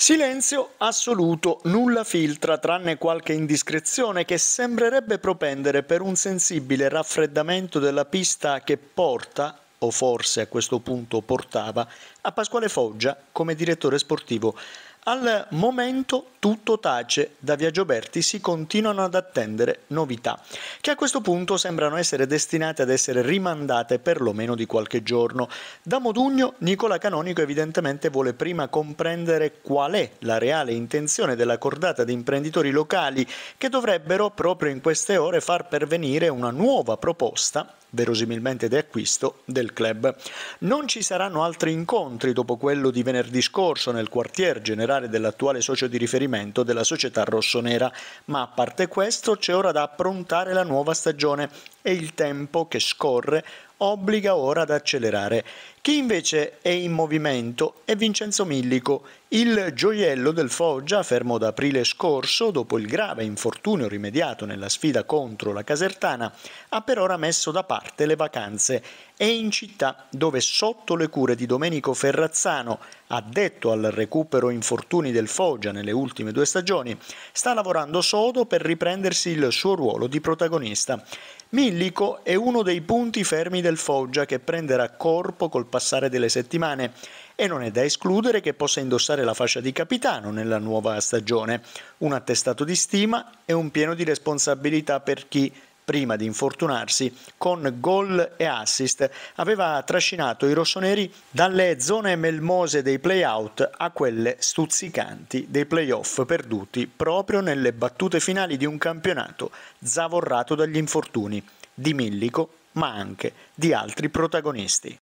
Silenzio assoluto, nulla filtra tranne qualche indiscrezione che sembrerebbe propendere per un sensibile raffreddamento della pista che porta, o forse a questo punto portava, a Pasquale Foggia come direttore sportivo al momento tutto tace, da Viagioberti si continuano ad attendere novità, che a questo punto sembrano essere destinate ad essere rimandate perlomeno di qualche giorno. Da Modugno Nicola Canonico evidentemente vuole prima comprendere qual è la reale intenzione della cordata di imprenditori locali che dovrebbero proprio in queste ore far pervenire una nuova proposta verosimilmente di acquisto, del club. Non ci saranno altri incontri dopo quello di venerdì scorso nel quartier generale parlare dell'attuale socio di riferimento della società rossonera, ma a parte questo c'è ora da approntare la nuova stagione e il tempo che scorre obbliga ora ad accelerare. Chi invece è in movimento è Vincenzo Millico, il gioiello del Foggia, fermo da aprile scorso dopo il grave infortunio rimediato nella sfida contro la Casertana, ha per ora messo da parte le vacanze. È in città dove sotto le cure di Domenico Ferrazzano, addetto al recupero infortuni del Foggia nelle ultime due stagioni, sta lavorando sodo per riprendersi il suo ruolo di protagonista. Millico è uno dei punti fermi del Foggia che prenderà corpo col passare delle settimane e non è da escludere che possa indossare la fascia di capitano nella nuova stagione, un attestato di stima e un pieno di responsabilità per chi prima di infortunarsi, con gol e assist, aveva trascinato i rossoneri dalle zone melmose dei play-out a quelle stuzzicanti dei play-off perduti proprio nelle battute finali di un campionato zavorrato dagli infortuni di Millico ma anche di altri protagonisti.